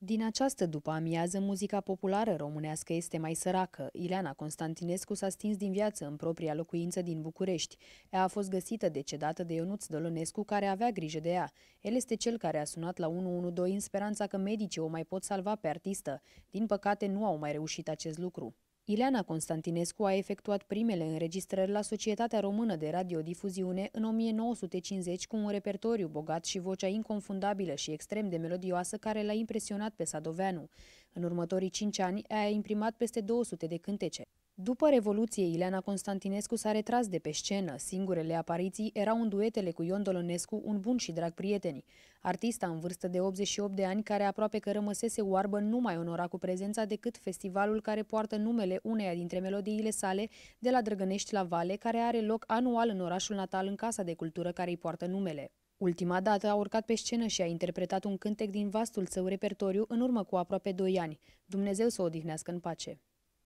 Din această după-amiază, muzica populară românească este mai săracă. Ileana Constantinescu s-a stins din viață în propria locuință din București. Ea a fost găsită decedată de Ionuț Dolonescu, care avea grijă de ea. El este cel care a sunat la 112 în speranța că medicii o mai pot salva pe artistă. Din păcate, nu au mai reușit acest lucru. Ileana Constantinescu a efectuat primele înregistrări la Societatea Română de Radiodifuziune în 1950 cu un repertoriu bogat și vocea inconfundabilă și extrem de melodioasă care l-a impresionat pe Sadoveanu. În următorii cinci ani a imprimat peste 200 de cântece. După Revoluție, Ileana Constantinescu s-a retras de pe scenă. Singurele apariții erau în duetele cu Ion Dolonescu, un bun și drag prieteni. Artista în vârstă de 88 de ani, care aproape că rămăsese oarbă, nu mai onora cu prezența decât festivalul care poartă numele uneia dintre melodiile sale de la Drăgănești la Vale, care are loc anual în orașul natal în Casa de Cultură care îi poartă numele. Ultima dată a urcat pe scenă și a interpretat un cântec din vastul său repertoriu în urmă cu aproape 2 ani. Dumnezeu să o odihnească în pace.